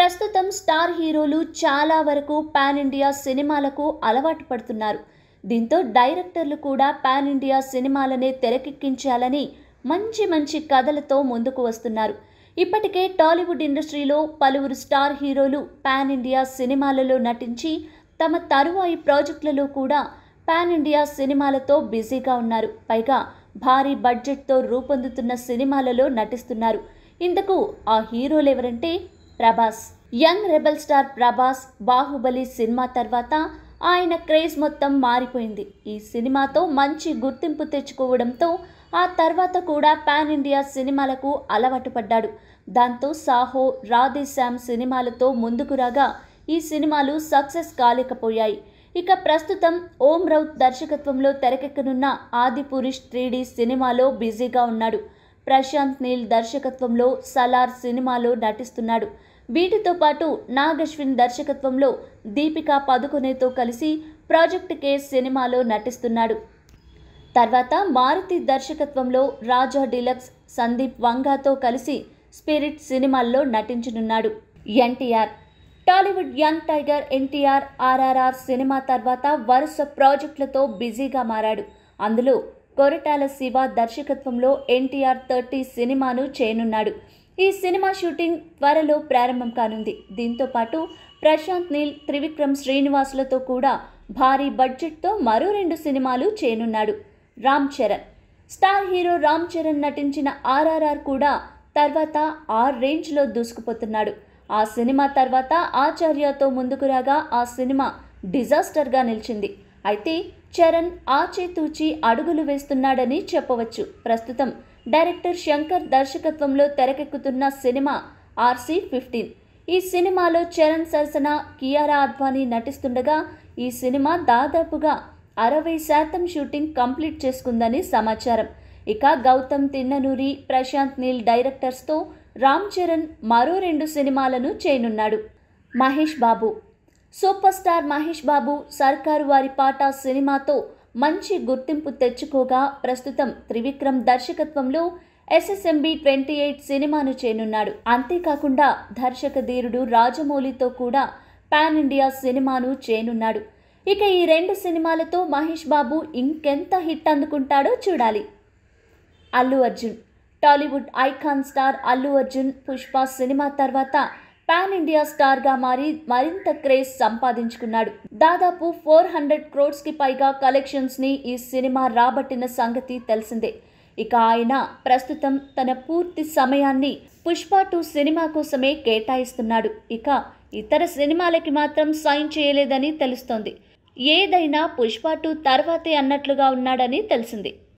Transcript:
ప్రస్తుతం స్టార్ హీరోలు చాలా వరకు పాన్ ఇండియా సినిమాలకు అలవాటు పడుతున్నారు దీంతో డైరెక్టర్లు కూడా పాన్ ఇండియా సినిమాలనే తెరకెక్కించాలని మంచి మంచి కథలతో ముందుకు వస్తున్నారు ఇప్పటికే టాలీవుడ్ ఇండస్ట్రీలో పలువురు స్టార్ హీరోలు పాన్ ఇండియా సినిమాలలో నటించి తమ తరువాయి ప్రాజెక్టులలో కూడా పాన్ ఇండియా సినిమాలతో బిజీగా ఉన్నారు పైగా భారీ బడ్జెట్తో రూపొందుతున్న సినిమాలలో నటిస్తున్నారు ఇందుకు ఆ హీరోలు ఎవరంటే Prabhas young rebel star Prabhas Baahubali cinema తర్వాత ఆయన క్రేజ్ మొత్తం మారిపోయింది ఈ సినిమాతో మంచి గుర్తింపు తెచ్చుకోవడంతో ఆ తర్వాత కూడా పాన్ ఇండియా సినిమాలకు అలవాటు పడ్డాడు దాంతో సాహో శ్యామ్ సినిమాలతో ముందుకు రాగా ఈ సినిమాలు సక్సెస్ కాలేకపోయాయి ఇక ప్రస్తుతం ఓం రౌత్ దర్శకత్వంలో తెరకెక్కనున్న ఆదిపురుష్ త్రీడీ సినిమాలో బిజీగా ఉన్నాడు ప్రశాంత్ నీల్ దర్శకత్వంలో సలార్ సినిమాలో నటిస్తున్నాడు వీటితో పాటు నాగశ్విన్ దర్శకత్వంలో దీపికా పదుకొనేతో కలిసి ప్రాజెక్ట్ కే సినిమాలో నటిస్తున్నాడు తర్వాత మారుతి దర్శకత్వంలో రాజా డిలక్స్ సందీప్ వంగాతో కలిసి స్పిరిట్ సినిమాల్లో నటించనున్నాడు NTR Tollywood young tiger NTR RRR cinema తర్వాత వరుస ప్రాజెక్టులతో బిజీగా మారాడు అందులో కొరటాల శివ దర్శకత్వంలో ఎన్టీఆర్ థర్టీ సినిమాను చేయనున్నాడు ఈ సినిమా షూటింగ్ త్వరలో ప్రారంభం కానుంది దీంతో పాటు ప్రశాంత్ నీల్ త్రివిక్రమ్ శ్రీనివాసులతో కూడా భారీ బడ్జెట్తో మరో రెండు సినిమాలు చేయనున్నాడు రామ్ చరణ్ స్టార్ హీరో రామ్ చరణ్ నటించిన ఆర్ఆర్ఆర్ కూడా తర్వాత ఆ రేంజ్లో దూసుకుపోతున్నాడు ఆ సినిమా తర్వాత ఆచార్యతో ముందుకు రాగా ఆ సినిమా డిజాస్టర్గా నిలిచింది అయితే చరణ్ ఆచితూచి అడుగులు వేస్తున్నాడని చెప్పవచ్చు ప్రస్తుతం డైరెక్టర్ శంకర్ దర్శకత్వంలో తెరకెక్కుతున్న సినిమా ఆర్సీ ఫిఫ్టీన్ ఈ సినిమాలో చరణ్ సరసన కియారా అద్వానీ నటిస్తుండగా ఈ సినిమా దాదాపుగా అరవై శాతం షూటింగ్ కంప్లీట్ చేసుకుందని సమాచారం ఇక గౌతమ్ తిన్ననూరి ప్రశాంత్ నీల్ డైరెక్టర్స్తో రామ్ చరణ్ మరో రెండు సినిమాలను చేయనున్నాడు మహేష్ బాబు సూపర్ స్టార్ మహేష్ బాబు సర్కారు వారి పాట సినిమాతో మంచి గుర్తింపు తెచ్చుకోగా ప్రస్తుతం త్రివిక్రమ్ దర్శకత్వంలో ఎస్ఎస్ఎంబి ట్వంటీ ఎయిట్ సినిమాను చేనున్నాడు అంతేకాకుండా దర్శక ధీరుడు రాజమౌళితో కూడా పాన్ ఇండియా సినిమాను చేనున్నాడు ఇక ఈ రెండు సినిమాలతో మహేష్ బాబు ఇంకెంత హిట్ అందుకుంటాడో చూడాలి Allu Arjun Tollywood icon star Allu Arjun Pushpa cinema తర్వాత పాన్ ఇండియా స్టార్గా మారి మరింత క్రేజ్ సంపాదించుకున్నాడు దాదాపు ఫోర్ హండ్రెడ్ క్రోడ్స్కి పైగా కలెక్షన్స్ని ఈ సినిమా రాబట్టిన సంగతి తెలిసిందే ఇక ఆయన ప్రస్తుతం తన పూర్తి సమయాన్ని పుష్ప టూ సినిమా కోసమే కేటాయిస్తున్నాడు ఇక ఇతర సినిమాలకి మాత్రం సైన్ చేయలేదని తెలుస్తోంది ఏదైనా పుష్ప టూ తర్వాతే అన్నట్లుగా ఉన్నాడని తెలిసింది